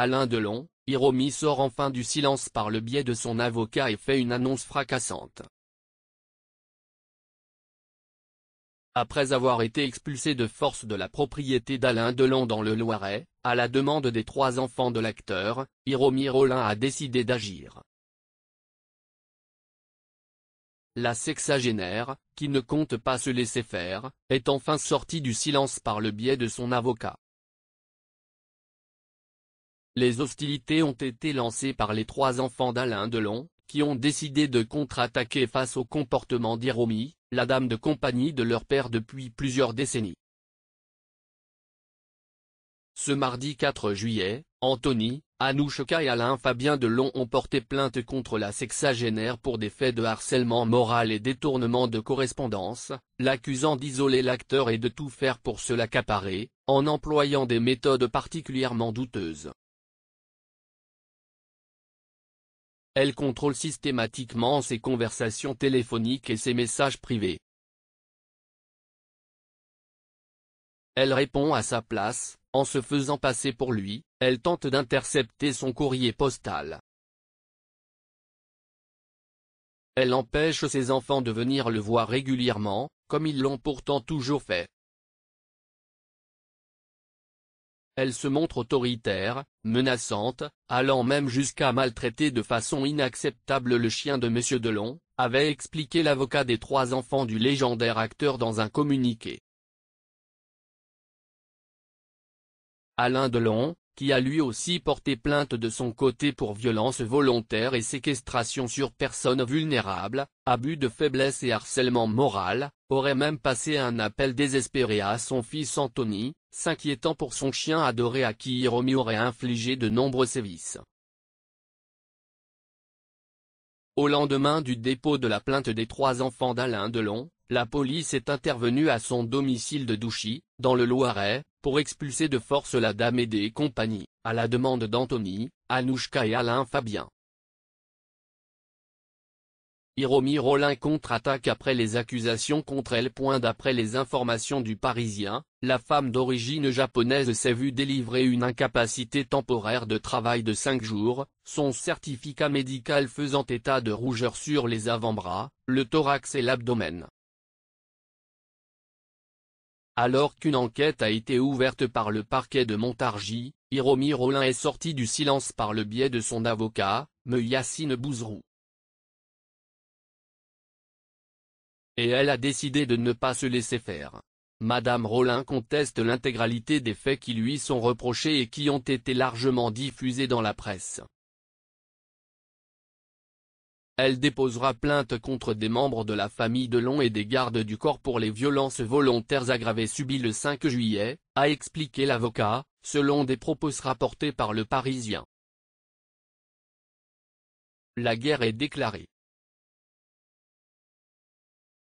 Alain Delon, Hiromi sort enfin du silence par le biais de son avocat et fait une annonce fracassante. Après avoir été expulsé de force de la propriété d'Alain Delon dans le Loiret, à la demande des trois enfants de l'acteur, Hiromi Rollin a décidé d'agir. La sexagénaire, qui ne compte pas se laisser faire, est enfin sortie du silence par le biais de son avocat. Les hostilités ont été lancées par les trois enfants d'Alain Delon, qui ont décidé de contre-attaquer face au comportement d'Iromi, la dame de compagnie de leur père depuis plusieurs décennies. Ce mardi 4 juillet, Anthony, Anouchka et Alain Fabien Delon ont porté plainte contre la sexagénaire pour des faits de harcèlement moral et détournement de correspondance, l'accusant d'isoler l'acteur et de tout faire pour se l'accaparer, en employant des méthodes particulièrement douteuses. elle contrôle systématiquement ses conversations téléphoniques et ses messages privés. Elle répond à sa place, en se faisant passer pour lui, elle tente d'intercepter son courrier postal. Elle empêche ses enfants de venir le voir régulièrement, comme ils l'ont pourtant toujours fait. Elle se montre autoritaire, menaçante, allant même jusqu'à maltraiter de façon inacceptable le chien de M. Delon, avait expliqué l'avocat des trois enfants du légendaire acteur dans un communiqué. Alain Delon, qui a lui aussi porté plainte de son côté pour violence volontaire et séquestration sur personnes vulnérables, abus de faiblesse et harcèlement moral, aurait même passé un appel désespéré à son fils Anthony, s'inquiétant pour son chien adoré à qui Hiromi aurait infligé de nombreux sévices. Au lendemain du dépôt de la plainte des trois enfants d'Alain Delon, la police est intervenue à son domicile de Douchy, dans le Loiret, pour expulser de force la dame et des compagnies, à la demande d'Anthony, Anouchka et Alain Fabien. Hiromi Rollin contre-attaque après les accusations contre elle. D'après les informations du Parisien, la femme d'origine japonaise s'est vue délivrer une incapacité temporaire de travail de 5 jours, son certificat médical faisant état de rougeur sur les avant-bras, le thorax et l'abdomen. Alors qu'une enquête a été ouverte par le parquet de Montargis, Hiromi Rollin est sorti du silence par le biais de son avocat, Yassine Bouzrou. Et elle a décidé de ne pas se laisser faire. Madame Rollin conteste l'intégralité des faits qui lui sont reprochés et qui ont été largement diffusés dans la presse. Elle déposera plainte contre des membres de la famille de Long et des gardes du corps pour les violences volontaires aggravées subies le 5 juillet, a expliqué l'avocat, selon des propos rapportés par le Parisien. La guerre est déclarée.